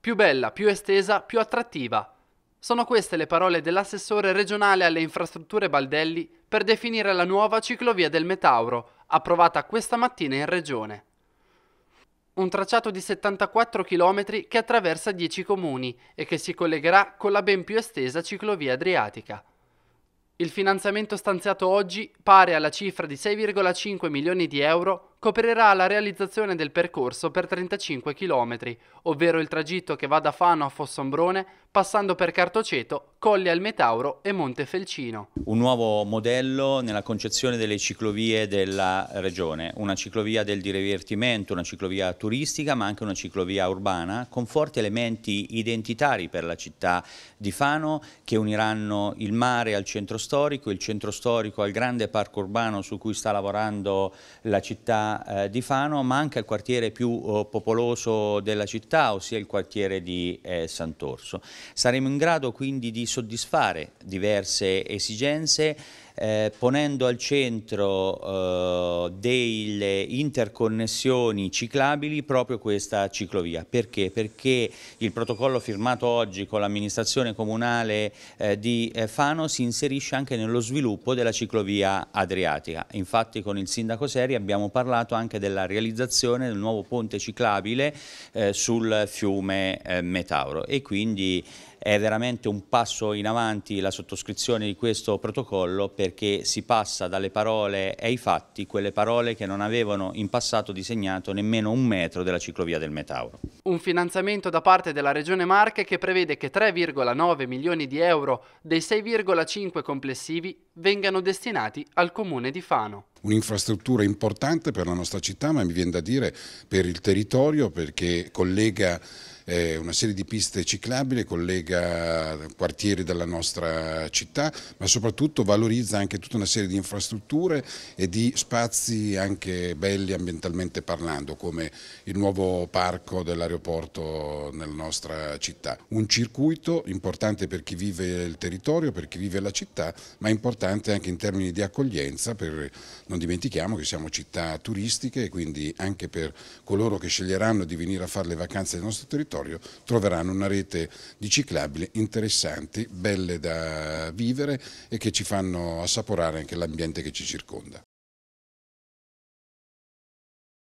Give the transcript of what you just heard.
Più bella, più estesa, più attrattiva. Sono queste le parole dell'assessore regionale alle infrastrutture Baldelli per definire la nuova ciclovia del Metauro, approvata questa mattina in regione. Un tracciato di 74 km che attraversa 10 comuni e che si collegherà con la ben più estesa ciclovia adriatica. Il finanziamento stanziato oggi pare alla cifra di 6,5 milioni di euro coprirà la realizzazione del percorso per 35 km, ovvero il tragitto che va da Fano a Fossombrone, passando per Cartoceto, Colli al Metauro e Monte Felcino. Un nuovo modello nella concezione delle ciclovie della regione, una ciclovia del divertimento, una ciclovia turistica ma anche una ciclovia urbana con forti elementi identitari per la città di Fano che uniranno il mare al centro storico, il centro storico al grande parco urbano su cui sta lavorando la città eh, di Fano, ma anche al quartiere più eh, popoloso della città, ossia il quartiere di eh, Sant'Orso. Saremo in grado quindi di soddisfare diverse esigenze eh, ponendo al centro eh, delle interconnessioni ciclabili proprio questa ciclovia. Perché? Perché il protocollo firmato oggi con l'amministrazione comunale eh, di eh, Fano si inserisce anche nello sviluppo della ciclovia adriatica. Infatti con il sindaco Seri abbiamo parlato anche della realizzazione del nuovo ponte ciclabile eh, sul fiume eh, Metauro e quindi è veramente un passo in avanti la sottoscrizione di questo protocollo perché si passa dalle parole ai fatti, quelle parole che non avevano in passato disegnato nemmeno un metro della ciclovia del Metauro. Un finanziamento da parte della Regione Marche che prevede che 3,9 milioni di euro dei 6,5 complessivi vengano destinati al comune di Fano. Un'infrastruttura importante per la nostra città, ma mi viene da dire per il territorio, perché collega eh, una serie di piste ciclabili, collega quartieri della nostra città, ma soprattutto valorizza anche tutta una serie di infrastrutture e di spazi anche belli ambientalmente parlando, come il nuovo parco dell'aeroporto nella nostra città. Un circuito importante per chi vive il territorio, per chi vive la città, ma importante anche in termini di accoglienza per non dimentichiamo che siamo città turistiche e quindi anche per coloro che sceglieranno di venire a fare le vacanze nel nostro territorio troveranno una rete di ciclabili interessanti, belle da vivere e che ci fanno assaporare anche l'ambiente che ci circonda.